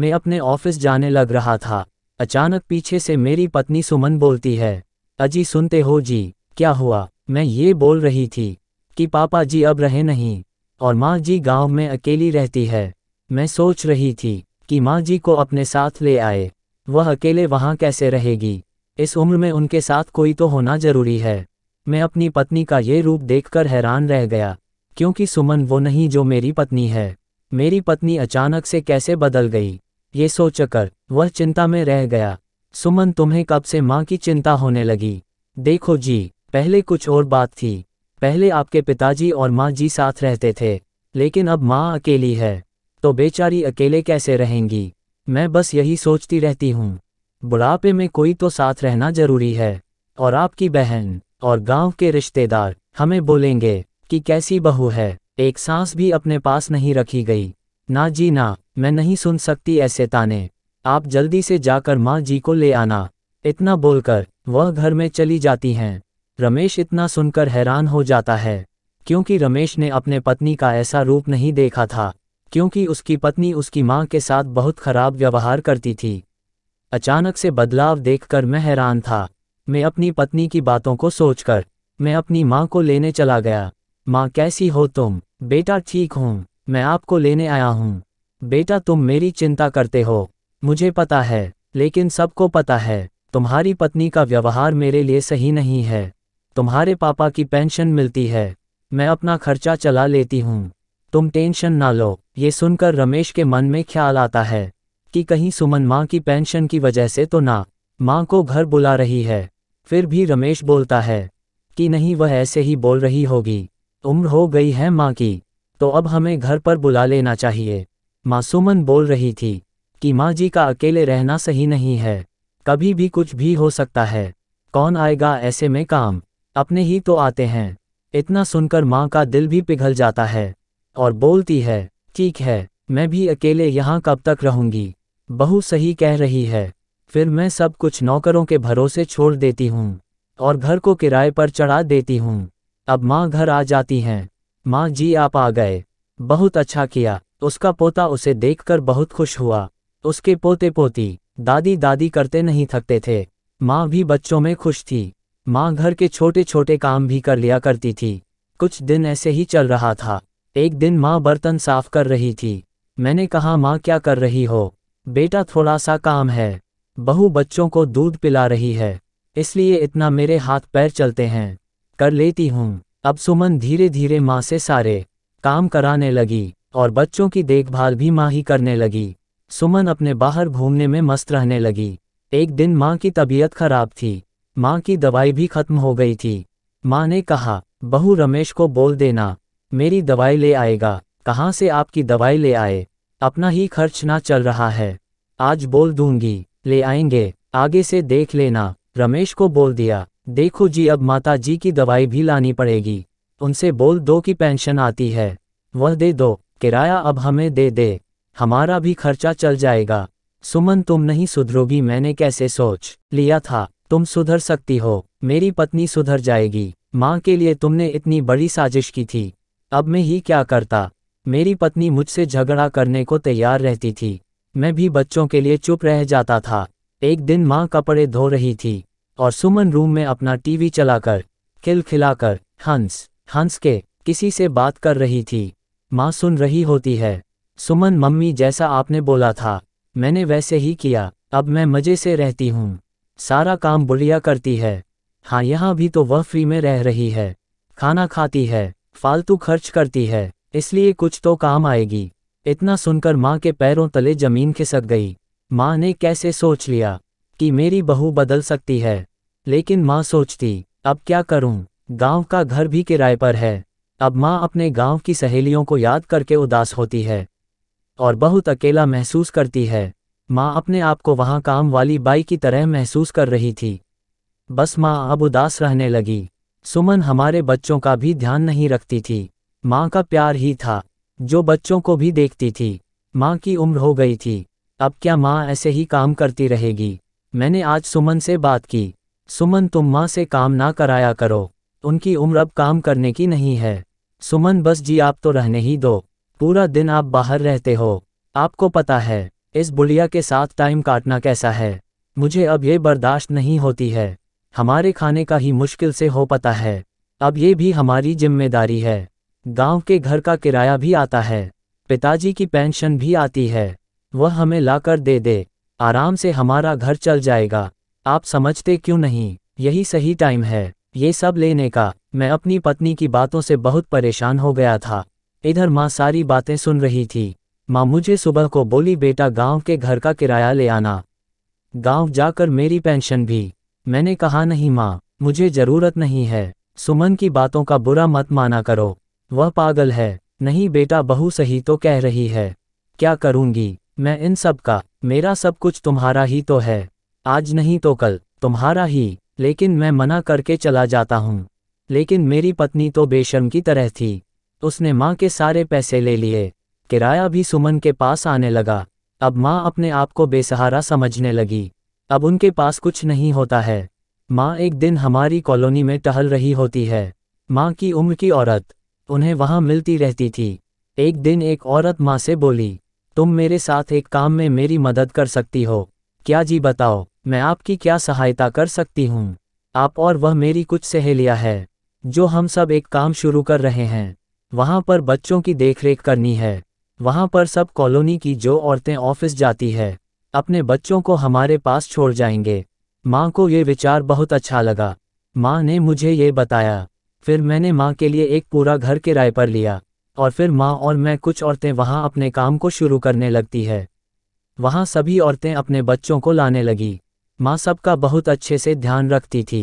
मैं अपने ऑफिस जाने लग रहा था अचानक पीछे से मेरी पत्नी सुमन बोलती है अजी सुनते हो जी क्या हुआ मैं ये बोल रही थी कि पापा जी अब रहे नहीं और माँ जी गांव में अकेली रहती है मैं सोच रही थी कि माँ जी को अपने साथ ले आए वह अकेले वहाँ कैसे रहेगी इस उम्र में उनके साथ कोई तो होना जरूरी है मैं अपनी पत्नी का ये रूप देखकर हैरान रह गया क्योंकि सुमन वो नहीं जो मेरी पत्नी है मेरी पत्नी अचानक से कैसे बदल गई ये सोचकर वह चिंता में रह गया सुमन तुम्हें कब से माँ की चिंता होने लगी देखो जी पहले कुछ और बात थी पहले आपके पिताजी और माँ जी साथ रहते थे लेकिन अब माँ अकेली है तो बेचारी अकेले कैसे रहेंगी मैं बस यही सोचती रहती हूँ बुढ़ापे में कोई तो साथ रहना जरूरी है और आपकी बहन और गांव के रिश्तेदार हमें बोलेंगे कि कैसी बहू है एक सांस भी अपने पास नहीं रखी गई ना जी ना मैं नहीं सुन सकती ऐसे ताने आप जल्दी से जाकर माँ जी को ले आना इतना बोलकर वह घर में चली जाती हैं रमेश इतना सुनकर हैरान हो जाता है क्योंकि रमेश ने अपने पत्नी का ऐसा रूप नहीं देखा था क्योंकि उसकी पत्नी उसकी माँ के साथ बहुत खराब व्यवहार करती थी अचानक से बदलाव देखकर मैं हैरान था मैं अपनी पत्नी की बातों को सोचकर मैं अपनी माँ को लेने चला गया माँ कैसी हो तुम बेटा ठीक हूँ मैं आपको लेने आया हूँ बेटा तुम मेरी चिंता करते हो मुझे पता है लेकिन सबको पता है तुम्हारी पत्नी का व्यवहार मेरे लिए सही नहीं है तुम्हारे पापा की पेंशन मिलती है मैं अपना खर्चा चला लेती हूँ तुम टेंशन ना लो ये सुनकर रमेश के मन में ख्याल आता है कि कहीं सुमन माँ की पेंशन की वजह से तो ना माँ को घर बुला रही है फिर भी रमेश बोलता है कि नहीं वह ऐसे ही बोल रही होगी उम्र हो गई है माँ की तो अब हमें घर पर बुला लेना चाहिए मासूमन बोल रही थी कि माँ जी का अकेले रहना सही नहीं है कभी भी कुछ भी हो सकता है कौन आएगा ऐसे में काम अपने ही तो आते हैं इतना सुनकर माँ का दिल भी पिघल जाता है और बोलती है ठीक है मैं भी अकेले यहाँ कब तक रहूँगी बहू सही कह रही है फिर मैं सब कुछ नौकरों के भरोसे छोड़ देती हूँ और घर को किराए पर चढ़ा देती हूँ अब माँ घर आ जाती हैं माँ जी आप आ गए बहुत अच्छा किया तो उसका पोता उसे देखकर बहुत खुश हुआ उसके पोते पोती दादी दादी करते नहीं थकते थे माँ भी बच्चों में खुश थी माँ घर के छोटे छोटे काम भी कर लिया करती थी कुछ दिन ऐसे ही चल रहा था एक दिन माँ बर्तन साफ कर रही थी मैंने कहा माँ क्या कर रही हो बेटा थोड़ा सा काम है बहू बच्चों को दूध पिला रही है इसलिए इतना मेरे हाथ पैर चलते हैं कर लेती हूँ अब सुमन धीरे धीरे माँ से सारे काम कराने लगी और बच्चों की देखभाल भी माँ ही करने लगी सुमन अपने बाहर घूमने में मस्त रहने लगी एक दिन माँ की तबीयत खराब थी माँ की दवाई भी खत्म हो गई थी माँ ने कहा बहू रमेश को बोल देना मेरी दवाई ले आएगा कहाँ से आपकी दवाई ले आए अपना ही खर्च ना चल रहा है आज बोल दूंगी ले आएंगे आगे से देख लेना रमेश को बोल दिया देखो जी अब माता जी की दवाई भी लानी पड़ेगी उनसे बोल दो कि पेंशन आती है वह दे दो किराया अब हमें दे दे हमारा भी खर्चा चल जाएगा सुमन तुम नहीं सुधरोगी मैंने कैसे सोच लिया था तुम सुधर सकती हो मेरी पत्नी सुधर जाएगी माँ के लिए तुमने इतनी बड़ी साजिश की थी अब मैं ही क्या करता मेरी पत्नी मुझसे झगड़ा करने को तैयार रहती थी मैं भी बच्चों के लिए चुप रह जाता था एक दिन माँ कपड़े धो रही थी और सुमन रूम में अपना टीवी चलाकर खिलखिलाकर हंस हंस के किसी से बात कर रही थी माँ सुन रही होती है सुमन मम्मी जैसा आपने बोला था मैंने वैसे ही किया अब मैं मजे से रहती हूँ सारा काम बुढ़िया करती है हाँ यहाँ भी तो वह फ्री में रह रही है खाना खाती है फालतू खर्च करती है इसलिए कुछ तो काम आएगी इतना सुनकर माँ के पैरों तले जमीन खिसक गई माँ ने कैसे सोच लिया कि मेरी बहू बदल सकती है लेकिन माँ सोचती अब क्या करूँ गांव का घर भी किराए पर है अब माँ अपने गांव की सहेलियों को याद करके उदास होती है और बहुत अकेला महसूस करती है माँ अपने आप को वहाँ काम वाली बाई की तरह महसूस कर रही थी बस माँ अब उदास रहने लगी सुमन हमारे बच्चों का भी ध्यान नहीं रखती थी माँ का प्यार ही था जो बच्चों को भी देखती थी माँ की उम्र हो गई थी अब क्या माँ ऐसे ही काम करती रहेगी मैंने आज सुमन से बात की सुमन तुम माँ से काम ना कराया करो उनकी उम्र अब काम करने की नहीं है सुमन बस जी आप तो रहने ही दो पूरा दिन आप बाहर रहते हो आपको पता है इस बुढ़िया के साथ टाइम काटना कैसा है मुझे अब ये बर्दाश्त नहीं होती है हमारे खाने का ही मुश्किल से हो पता है अब ये भी हमारी जिम्मेदारी है गांव के घर का किराया भी आता है पिताजी की पेंशन भी आती है वह हमें लाकर दे दे आराम से हमारा घर चल जाएगा आप समझते क्यों नहीं यही सही टाइम है ये सब लेने का मैं अपनी पत्नी की बातों से बहुत परेशान हो गया था इधर माँ सारी बातें सुन रही थी माँ मुझे सुबह को बोली बेटा गांव के घर का किराया ले आना गांव जाकर मेरी पेंशन भी मैंने कहा नहीं माँ मुझे ज़रूरत नहीं है सुमन की बातों का बुरा मत माना करो वह पागल है नहीं बेटा बहू सही तो कह रही है क्या करूँगी मैं इन सब का मेरा सब कुछ तुम्हारा ही तो है आज नहीं तो कल तुम्हारा ही लेकिन मैं मना करके चला जाता हूँ लेकिन मेरी पत्नी तो बेशर्म की तरह थी उसने माँ के सारे पैसे ले लिए किराया भी सुमन के पास आने लगा अब माँ अपने आप को बेसहारा समझने लगी अब उनके पास कुछ नहीं होता है माँ एक दिन हमारी कॉलोनी में टहल रही होती है माँ की उम्र की औरत उन्हें वहाँ मिलती रहती थी एक दिन एक औरत माँ से बोली तुम मेरे साथ एक काम में मेरी मदद कर सकती हो क्या जी बताओ मैं आपकी क्या सहायता कर सकती हूँ आप और वह मेरी कुछ सहेलियाँ है जो हम सब एक काम शुरू कर रहे हैं वहाँ पर बच्चों की देखरेख करनी है वहाँ पर सब कॉलोनी की जो औरतें ऑफिस जाती है अपने बच्चों को हमारे पास छोड़ जाएंगे माँ को ये विचार बहुत अच्छा लगा माँ ने मुझे ये बताया फिर मैंने माँ के लिए एक पूरा घर किराए पर लिया और फिर माँ और मैं कुछ औरतें वहाँ अपने काम को शुरू करने लगती है वहाँ सभी औरतें अपने बच्चों को लाने लगी माँ सबका बहुत अच्छे से ध्यान रखती थी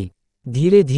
धीरे धीरे